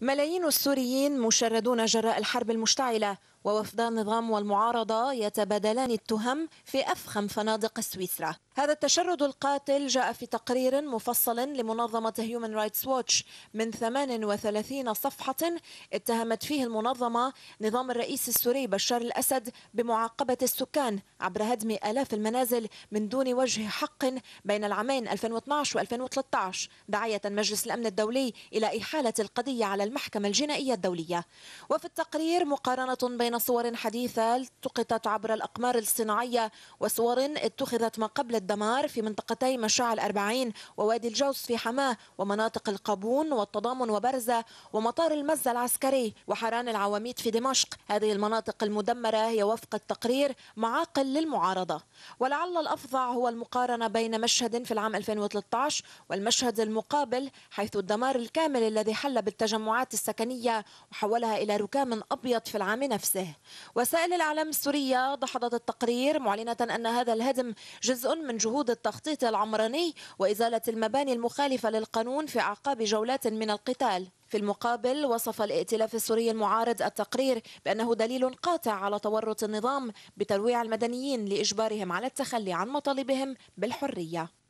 ملايين السوريين مشردون جراء الحرب المشتعلة ووفدا النظام والمعارضة يتبادلان التهم في أفخم فنادق سويسرا هذا التشرد القاتل جاء في تقرير مفصل لمنظمة هيومن رايتس ووتش من 38 صفحة اتهمت فيه المنظمة نظام الرئيس السوري بشار الأسد بمعاقبة السكان عبر هدم آلاف المنازل من دون وجه حق بين العامين 2012 و2013 داعية مجلس الأمن الدولي إلى إحالة القضية على المحكمة الجنائية الدولية وفي التقرير مقارنة بين صور حديثة التقطت عبر الأقمار الصناعية وصور اتخذت ما قبل الدمار في منطقتي مشاعل 40 ووادي الجوز في حماه ومناطق القابون والتضامن وبرزة ومطار المزة العسكري وحران العواميد في دمشق هذه المناطق المدمرة هي وفق التقرير معاقل للمعارضة ولعل الأفظع هو المقارنة بين مشهد في العام 2013 والمشهد المقابل حيث الدمار الكامل الذي حل بالتجمعات المجموعات السكنية وحولها إلى ركام أبيض في العام نفسه وسائل الإعلام السورية دحضت التقرير معلنة أن هذا الهدم جزء من جهود التخطيط العمراني وإزالة المباني المخالفة للقانون في أعقاب جولات من القتال في المقابل وصف الائتلاف السوري المعارض التقرير بأنه دليل قاطع على تورط النظام بترويع المدنيين لإجبارهم على التخلي عن مطالبهم بالحرية